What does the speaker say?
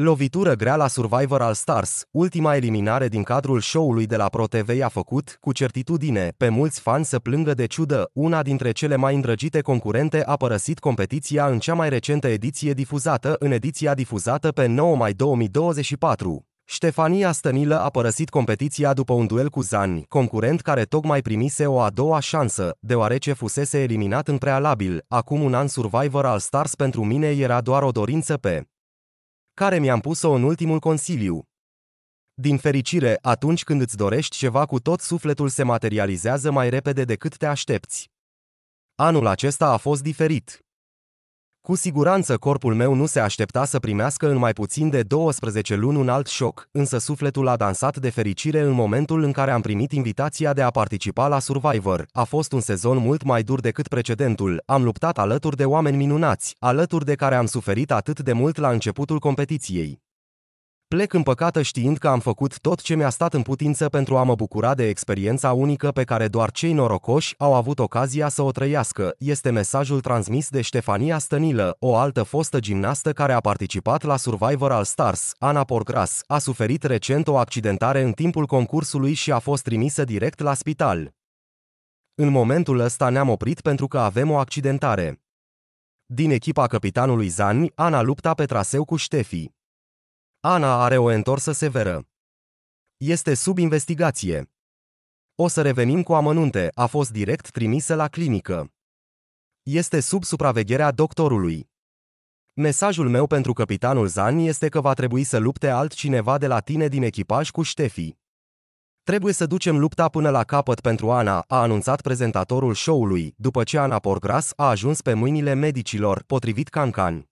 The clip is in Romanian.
Lovitură grea la Survivor All Stars, ultima eliminare din cadrul show-ului de la ProTV a făcut, cu certitudine, pe mulți fani să plângă de ciudă, una dintre cele mai îndrăgite concurente a părăsit competiția în cea mai recentă ediție difuzată, în ediția difuzată pe 9 mai 2024. Ștefania Stănilă a părăsit competiția după un duel cu Zani, concurent care tocmai primise o a doua șansă, deoarece fusese eliminat în prealabil. Acum un an Survivor All Stars pentru mine era doar o dorință pe care mi-am pus-o în ultimul consiliu. Din fericire, atunci când îți dorești ceva cu tot sufletul se materializează mai repede decât te aștepți. Anul acesta a fost diferit. Cu siguranță corpul meu nu se aștepta să primească în mai puțin de 12 luni un alt șoc, însă sufletul a dansat de fericire în momentul în care am primit invitația de a participa la Survivor. A fost un sezon mult mai dur decât precedentul. Am luptat alături de oameni minunați, alături de care am suferit atât de mult la începutul competiției. Plec în păcată știind că am făcut tot ce mi-a stat în putință pentru a mă bucura de experiența unică pe care doar cei norocoși au avut ocazia să o trăiască, este mesajul transmis de Ștefania Stănilă, o altă fostă gimnastă care a participat la Survivor al Stars. Ana Porgras a suferit recent o accidentare în timpul concursului și a fost trimisă direct la spital. În momentul ăsta ne-am oprit pentru că avem o accidentare. Din echipa capitanului Zani, Ana lupta pe traseu cu Ștefii. Ana are o întorsă severă. Este sub investigație. O să revenim cu amănunte, a fost direct trimisă la clinică. Este sub supravegherea doctorului. Mesajul meu pentru capitanul Zan este că va trebui să lupte altcineva de la tine din echipaj cu Ștefi. Trebuie să ducem lupta până la capăt pentru Ana, a anunțat prezentatorul show-ului, după ce Ana Porgras a ajuns pe mâinile medicilor, potrivit Cancan.